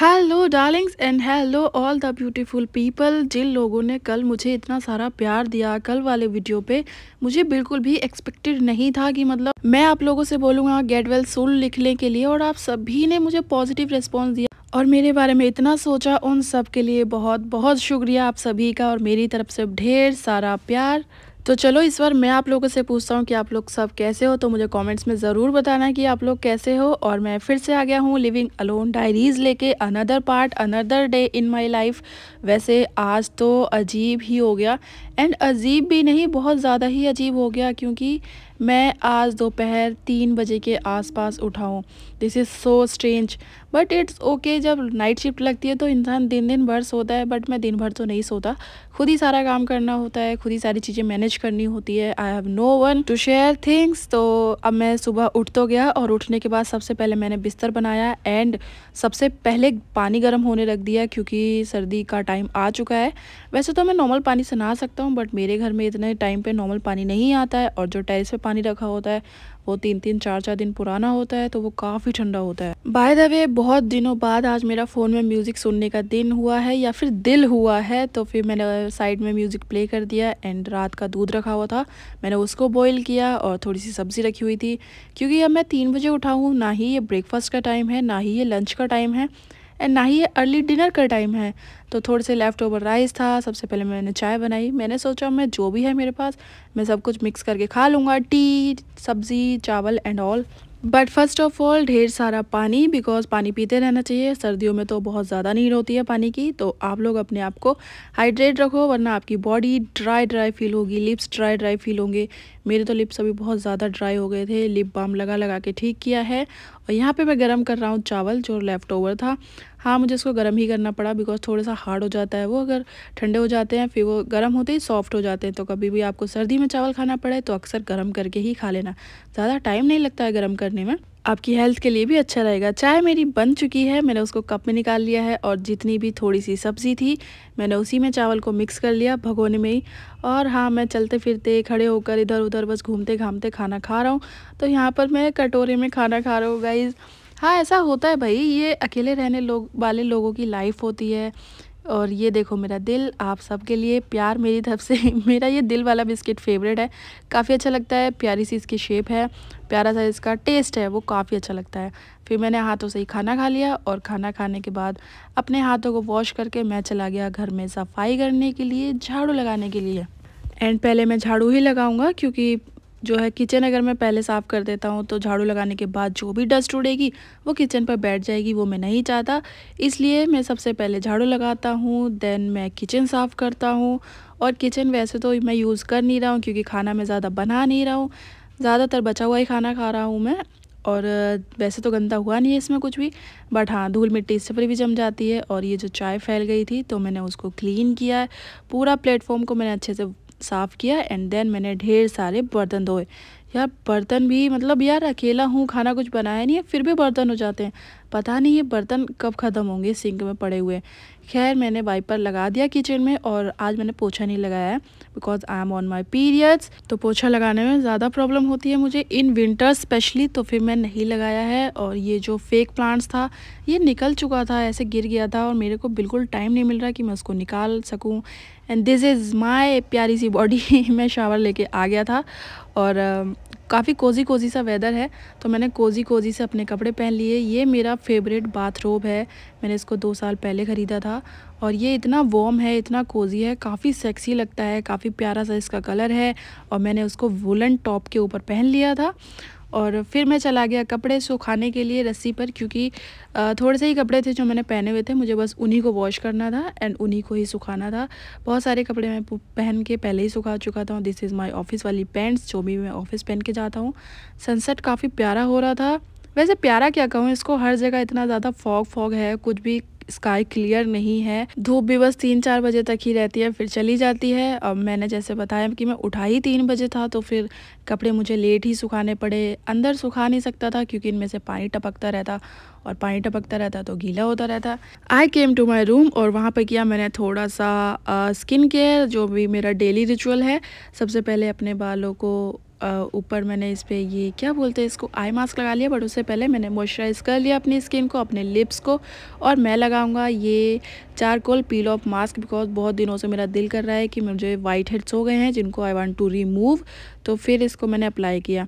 hello darlings and hello all the beautiful people जिन लोगों ने कल मुझे इतना सारा प्यार दिया कल वाले वीडियो पे मुझे बिल्कुल भी एक्सपेक्टेड नहीं था कि मतलब मैं आप लोगों से बोलूँगा गेट वेल सुन लिखने के लिए और आप सभी ने मुझे पॉजिटिव रिस्पॉन्स दिया और मेरे बारे में इतना सोचा उन सब के लिए बहुत बहुत शुक्रिया आप सभी का और मेरी तरफ से ढेर सारा प्यार तो चलो इस बार मैं आप लोगों से पूछता हूँ कि आप लोग सब कैसे हो तो मुझे कमेंट्स में ज़रूर बताना कि आप लोग कैसे हो और मैं फिर से आ गया हूँ लिविंग अलोन डायरीज़ लेके another part another day in my life वैसे आज तो अजीब ही हो गया एंड अजीब भी नहीं बहुत ज़्यादा ही अजीब हो गया क्योंकि मैं आज दोपहर तीन बजे के आसपास उठा हूँ this is so strange but it's okay जब नाइट शिफ्ट लगती है तो इंसान दिन दिन भर सोता है बट मैं दिन भर तो नहीं सोता खुद ही सारा काम करना होता है खुद ही सारी चीज़ें मैनेज करनी होती है I have no one to share things तो अब मैं सुबह उठ तो गया और उठने के बाद सबसे पहले मैंने बिस्तर बनाया एंड सबसे पहले पानी गर्म होने रख दिया क्योंकि सर्दी का टाइम आ चुका है वैसे तो मैं नॉर्मल पानी से नहा सकता हूँ हूँ बट मेरे घर में इतने टाइम पे नॉर्मल पानी नहीं आता है और जो टेरिस पे पानी रखा होता है वो तीन तीन चार चार दिन पुराना होता है तो वो काफ़ी ठंडा होता है बाय द वे बहुत दिनों बाद आज मेरा फ़ोन में म्यूज़िक सुनने का दिन हुआ है या फिर दिल हुआ है तो फिर मैंने साइड में म्यूज़िक प्ले कर दिया एंड रात का दूध रखा हुआ था मैंने उसको बॉयल किया और थोड़ी सी सब्ज़ी रखी हुई थी क्योंकि अब मैं तीन बजे उठा हूँ ना ही ये ब्रेकफास्ट का टाइम है ना ही ये लंच का टाइम है एंड ना ही ये अर्ली डिनर का टाइम है तो थोड़े से लेफ़्ट ओवर राइस था सबसे पहले मैंने चाय बनाई मैंने सोचा मैं जो भी है मेरे पास मैं सब कुछ मिक्स करके खा लूँगा टी सब्ज़ी चावल and all but first of all ढेर सारा पानी बिकॉज पानी पीते रहना चाहिए सर्दियों में तो बहुत ज़्यादा नीड होती है पानी की तो आप लोग अपने आप को हाइड्रेट रखो वरना आपकी बॉडी ड्राई ड्राई फील होगी लिप्स ड्राई ड्राई फील होंगे मेरे तो लिप्स अभी बहुत ज़्यादा ड्राई हो गए थे लिप बाम लगा लगा के ठीक किया है और यहाँ पे मैं गर्म कर रहा हूँ चावल जो लेफ़्ट ओवर था हाँ मुझे इसको गर्म ही करना पड़ा बिकॉज थोड़ा सा हार्ड हो जाता है वो अगर ठंडे हो जाते हैं फिर वो गर्म होते ही सॉफ्ट हो जाते हैं तो कभी भी आपको सर्दी में चावल खाना पड़े तो अक्सर गर्म करके ही खा लेना ज़्यादा टाइम नहीं लगता है गर्म करने में आपकी हेल्थ के लिए भी अच्छा रहेगा चाय मेरी बन चुकी है मैंने उसको कप में निकाल लिया है और जितनी भी थोड़ी सी सब्ज़ी थी मैंने उसी में चावल को मिक्स कर लिया भगोने में ही और हाँ मैं चलते फिरते खड़े होकर इधर उधर बस घूमते घामते खाना खा रहा हूँ तो यहाँ पर मैं कटोरे में खाना खा रहा हूँ गाइज़ हाँ ऐसा होता है भाई ये अकेले रहने लोग वाले लोगों की लाइफ होती है और ये देखो मेरा दिल आप सबके लिए प्यार मेरी तरफ से मेरा ये दिल वाला बिस्किट फेवरेट है काफ़ी अच्छा लगता है प्यारी सी इसकी शेप है प्यारा सा इसका टेस्ट है वो काफ़ी अच्छा लगता है फिर मैंने हाथों से ही खाना खा लिया और खाना खाने के बाद अपने हाथों को वॉश करके मैं चला गया घर में सफाई करने के लिए झाड़ू लगाने के लिए एंड पहले मैं झाड़ू ही लगाऊंगा क्योंकि जो है किचन अगर मैं पहले साफ़ कर देता हूँ तो झाड़ू लगाने के बाद जो भी डस्ट उड़ेगी वो किचन पर बैठ जाएगी वो मैं नहीं चाहता इसलिए मैं सबसे पहले झाड़ू लगाता हूँ देन मैं किचन साफ़ करता हूँ और किचन वैसे तो मैं यूज़ कर नहीं रहा हूँ क्योंकि खाना मैं ज़्यादा बना नहीं रहा हूँ ज़्यादातर बचा हुआ ही खाना खा रहा हूँ मैं और वैसे तो गंदा हुआ नहीं है इसमें कुछ भी बट हाँ धूल मिट्टी इससे पर भी जम जाती है और ये जो चाय फैल गई थी तो मैंने उसको क्लीन किया है पूरा प्लेटफॉर्म को मैंने अच्छे से साफ़ किया एंड देन मैंने ढेर सारे बर्तन धोए यार बर्तन भी मतलब यार अकेला हूँ खाना कुछ बनाया नहीं है फिर भी बर्तन हो जाते हैं पता नहीं ये बर्तन कब ख़त्म होंगे सिंक में पड़े हुए खैर मैंने वाइपर लगा दिया किचन में और आज मैंने पोछा नहीं लगाया है because I am on my periods तो पोछा लगाने में ज़्यादा प्रॉब्लम होती है मुझे इन विंटर स्पेशली तो फिर मैं नहीं लगाया है और ये जो फेक प्लांट्स था ये निकल चुका था ऐसे गिर गया था और मेरे को बिल्कुल टाइम नहीं मिल रहा कि मैं उसको निकाल सकूँ एंड दिस इज़ माय प्यारी सी बॉडी मैं शावर लेके आ गया था और काफ़ी कोजी कोजी सा वेदर है तो मैंने कोजी कोजी से अपने कपड़े पहन लिए ये मेरा फेवरेट बाथरोब है मैंने इसको दो साल पहले ख़रीदा था और ये इतना वॉम है इतना कोजी है काफ़ी सेक्सी लगता है काफ़ी प्यारा सा इसका कलर है और मैंने उसको वुलन टॉप के ऊपर पहन लिया था और फिर मैं चला गया कपड़े सुखाने के लिए रस्सी पर क्योंकि थोड़े से ही कपड़े थे जो मैंने पहने हुए थे मुझे बस उन्हीं को वॉश करना था एंड उन्हीं को ही सुखाना था बहुत सारे कपड़े मैं पहन के पहले ही सुखा चुका था दिस इज़ माई ऑफिस वाली पैंट्स जो भी मैं ऑफिस पहन के जाता हूँ सनसेट काफ़ी प्यारा हो रहा था वैसे प्यारा क्या कहूँ इसको हर जगह इतना ज़्यादा फॉग फॉग है कुछ भी स्काई क्लियर नहीं है धूप भी बस तीन चार बजे तक ही रहती है फिर चली जाती है अब मैंने जैसे बताया कि मैं उठा ही तीन बजे था तो फिर कपड़े मुझे लेट ही सुखाने पड़े अंदर सुखा नहीं सकता था क्योंकि इनमें से पानी टपकता रहता और पानी टपकता रहता तो गीला होता रहता आई केम टू माई रूम और वहाँ पर किया मैंने थोड़ा सा स्किन केयर जो भी मेरा डेली रिचुअल है सबसे पहले अपने बालों को ऊपर मैंने इस पर ये क्या बोलते हैं इसको आई मास्क लगा लिया बट उससे पहले मैंने मॉइस्चराइज़ कर लिया अपनी स्किन को अपने लिप्स को और मैं लगाऊंगा ये charcoal peel off mask because बहुत दिनों से मेरा दिल कर रहा है कि मुझे वाइट हेड्स हो गए हैं जिनको आई वॉन्ट टू रिमूव तो फिर इसको मैंने अप्लाई किया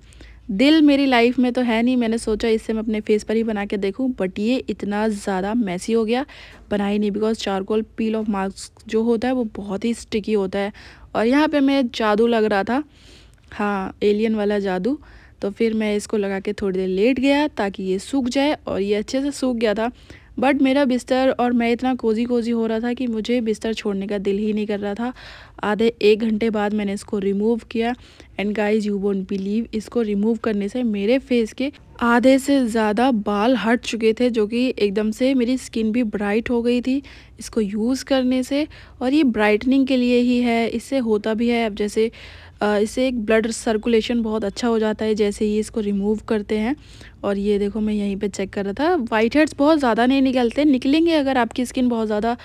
दिल मेरी लाइफ में तो है नहीं मैंने सोचा इससे मैं अपने फेस पर ही बना के देखूँ बट ये इतना ज़्यादा मैसी हो गया बना ही नहीं because charcoal peel off mask जो होता है वो बहुत ही स्टिकी होता है और यहाँ पे मैं जादू लग रहा था हाँ एलियन वाला जादू तो फिर मैं इसको लगा के थोड़ी देर लेट गया ताकि ये सूख जाए और ये अच्छे से सूख गया था बट मेरा बिस्तर और मैं इतना कोजी कोजी हो रहा था कि मुझे बिस्तर छोड़ने का दिल ही नहीं कर रहा था आधे एक घंटे बाद मैंने इसको रिमूव किया and guys you won't believe इसको रिमूव करने से मेरे फेस के आधे से ज़्यादा बाल हट चुके थे जो कि एकदम से मेरी स्किन भी ब्राइट हो गई थी इसको यूज़ करने से और ये ब्राइटनिंग के लिए ही है इससे होता भी है अब जैसे इससे एक ब्लड सर्कुलेशन बहुत अच्छा हो जाता है जैसे ही इसको रिमूव करते हैं और ये देखो मैं यहीं पे चेक कर रहा था वाइट हेड्स बहुत ज़्यादा नहीं निकलते निकलेंगे अगर आपकी स्किन बहुत ज़्यादा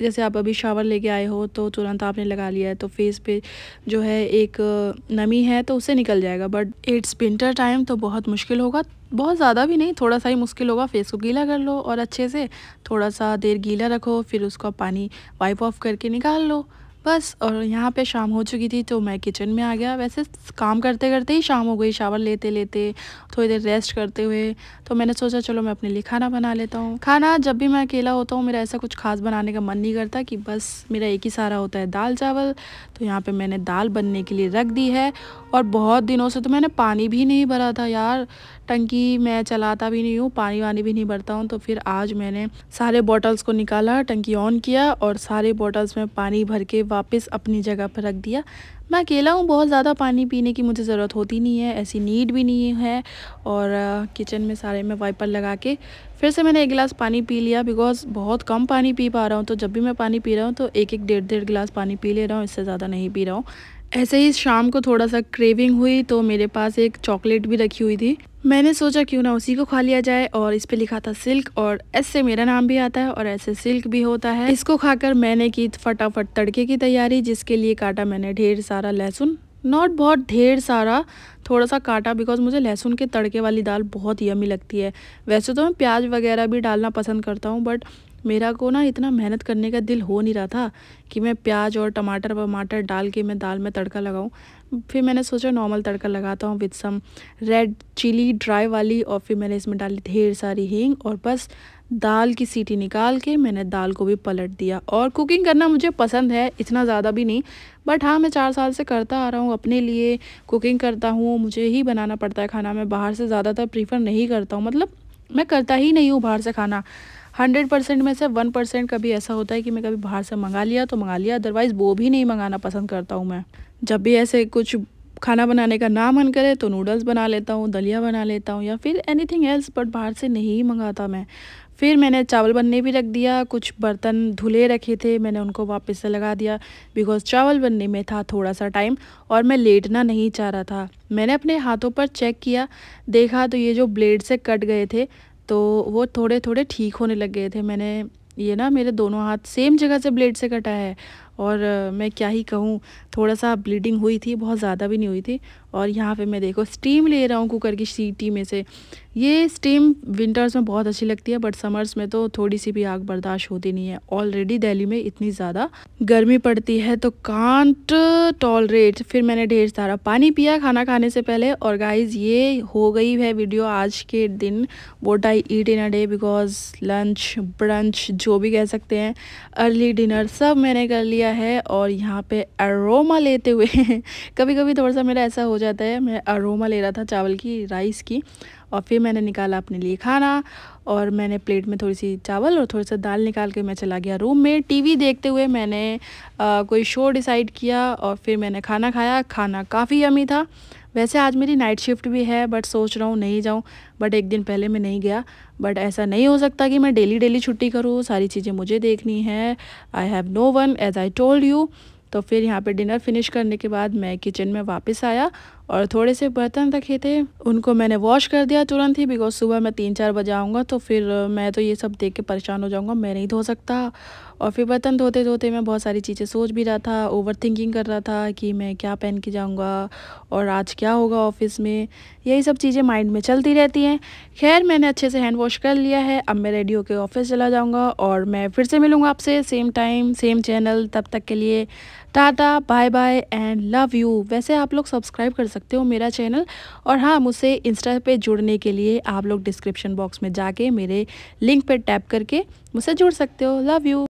जैसे आप अभी शावर लेके आए हो तो तुरंत आपने लगा लिया है तो फेस पे जो है एक नमी है तो उससे निकल जाएगा बट इट्स विंटर टाइम तो बहुत मुश्किल होगा बहुत ज़्यादा भी नहीं थोड़ा सा ही मुश्किल होगा फेस को गीला कर लो और अच्छे से थोड़ा सा देर गीला रखो फिर उसका पानी वाइप ऑफ करके निकाल लो बस और यहाँ पे शाम हो चुकी थी तो मैं किचन में आ गया वैसे काम करते करते ही शाम हो गई शावर लेते लेते थोड़ी देर रेस्ट करते हुए तो मैंने सोचा चलो मैं अपने लिए खाना बना लेता हूँ खाना जब भी मैं अकेला होता हूँ मेरा ऐसा कुछ खास बनाने का मन नहीं करता कि बस मेरा एक ही सारा होता है दाल चावल तो यहाँ पर मैंने दाल बनने के लिए रख दी है और बहुत दिनों से तो मैंने पानी भी नहीं भरा था यार टंकी मैं चलाता भी नहीं हूँ पानी वानी भी नहीं भरता हूँ तो फिर आज मैंने सारे बॉटल्स को निकाला टंकी ऑन किया और सारे बॉटल्स में पानी भर के वापस अपनी जगह पर रख दिया मैं अकेला हूँ बहुत ज़्यादा पानी पीने की मुझे ज़रूरत होती नहीं है ऐसी नीड भी नहीं है और किचन में सारे में वाइपर लगा के फिर से मैंने एक गिलास पानी पी लिया बिकॉज़ बहुत कम पानी पी पा रहा हूँ तो जब भी मैं पानी पी रहा हूँ तो एक एक डेढ़ डेढ़ गिलास पानी पी ले रहा हूँ इससे ज़्यादा नहीं पी रहा हूँ ऐसे ही शाम को थोड़ा सा क्रेविंग हुई तो मेरे पास एक चॉकलेट भी रखी हुई थी मैंने सोचा क्यों ना उसी को खा लिया जाए और इस पे लिखा था सिल्क और एस से मेरा नाम भी आता है और ऐसे सिल्क भी होता है इसको खाकर मैंने की फटाफट तड़के की तैयारी जिसके लिए काटा मैंने ढेर सारा लहसुन नॉट बहुत ढेर सारा थोड़ा सा काटा बिकॉज मुझे लहसुन के तड़के वाली दाल बहुत यमी लगती है वैसे तो मैं प्याज वगैरह भी डालना पसंद करता हूँ बट मेरा को ना इतना मेहनत करने का दिल हो नहीं रहा था कि मैं प्याज और टमाटर वमाटर डाल के मैं दाल में तड़का लगाऊँ फिर मैंने सोचा नॉर्मल तड़का लगाता हूँ with some red chilli dry वाली और फिर मैंने इसमें डाली ढेर सारी हींग और बस दाल की सीटी निकाल के मैंने दाल को भी पलट दिया और कुकिंग करना मुझे पसंद है इतना ज़्यादा भी नहीं बट हाँ मैं चार साल से करता आ रहा हूँ अपने लिए कुकिंग करता हूँ मुझे ही बनाना पड़ता है खाना मैं बाहर से ज़्यादातर प्रीफर नहीं करता हूँ मतलब मैं करता ही नहीं हूँ बाहर से खाना हंड्रेड परसेंट में से वन परसेंट कभी ऐसा होता है कि मैं कभी बाहर से मंगा लिया तो मंगा लिया अदरवाइज़ वो भी नहीं मंगाना पसंद करता हूँ मैं जब भी ऐसे कुछ खाना बनाने का ना मन करे तो नूडल्स बना लेता हूँ दलिया बना लेता हूँ या फिर एनीथिंग एल्स बट बाहर से नहीं मंगाता मैं फिर मैंने चावल बनने भी रख दिया कुछ बर्तन धुले रखे थे मैंने उनको वापस से लगा दिया बिकॉज़ चावल बनने में था थोड़ा सा टाइम और मैं लेटना नहीं चाह रहा था मैंने अपने हाथों पर चेक किया देखा तो ये जो ब्लेड से कट गए थे तो वो थोड़े थोड़े ठीक होने लग गए थे मैंने ये ना मेरे दोनों हाथ सेम जगह से ब्लेड से कटा है और मैं क्या ही कहूँ थोड़ा सा ब्लीडिंग हुई थी बहुत ज़्यादा भी नहीं हुई थी और यहाँ पे मैं देखो स्टीम ले रहा हूँ कुकर की सीटी में से ये स्टीम विंटर्स में बहुत अच्छी लगती है बट समर्स में तो थोड़ी सी भी आग बर्दाश्त होती नहीं है ऑलरेडी दिल्ली में इतनी ज़्यादा गर्मी पड़ती है तो कांट टॉलरेट फिर मैंने ढेर सारा पानी पिया खाना खाने से पहले और गाइज ये हो गई है वीडियो आज के दिन what I eat in a day because lunch brunch जो भी कह सकते हैं अर्ली डिनर सब मैंने कर लिया है और यहाँ पर एरोमा लेते हुए कभी कभी थोड़ा सा मेरा ऐसा हो जाता है मैं अरोमा ले रहा था चावल की राइस की और फिर मैंने निकाला अपने लिए खाना और मैंने प्लेट में थोड़ी सी चावल और थोड़ी सा दाल निकाल के मैं चला गया रूम में टीवी देखते हुए मैंने आ, कोई शो डिसाइड किया और फिर मैंने खाना खाया खाना काफ़ी यमी था वैसे आज मेरी नाइट शिफ्ट भी है बट सोच रहा हूँ नहीं जाऊँ बट एक दिन पहले मैं नहीं गया बट ऐसा नहीं हो सकता कि मैं डेली डेली छुट्टी करूँ सारी चीज़ें मुझे देखनी है I have no one as I told you तो फिर यहाँ पे डिनर फिनिश करने के बाद मैं किचन में वापस आया और थोड़े से बर्तन रखे थे उनको मैंने वॉश कर दिया तुरंत ही बिकॉज सुबह मैं तीन चार बजे आऊँगा तो फिर मैं तो ये सब देख के परेशान हो जाऊँगा मैं नहीं धो सकता और फिर बर्तन धोते धोते मैं बहुत सारी चीज़ें सोच भी रहा था ओवर थिंकिंग कर रहा था कि मैं क्या पहन के जाऊँगा और आज क्या होगा ऑफिस में यही सब चीज़ें माइंड में चलती रहती हैं खैर मैंने अच्छे से हैंड वॉश कर लिया है अब मैं रेडी होकर ऑफिस चला जाऊँगा और मैं फिर से मिलूँगा आपसे सेम टाइम सेम चैनल तब तक के लिए tata bye bye and love you वैसे आप लोग सब्सक्राइब कर सकते हो मेरा चैनल और हाँ मुझसे इंस्टा पे जुड़ने के लिए आप लोग डिस्क्रिप्शन बॉक्स में जाके मेरे लिंक पर टैप करके मुझसे जुड़ सकते हो लव यू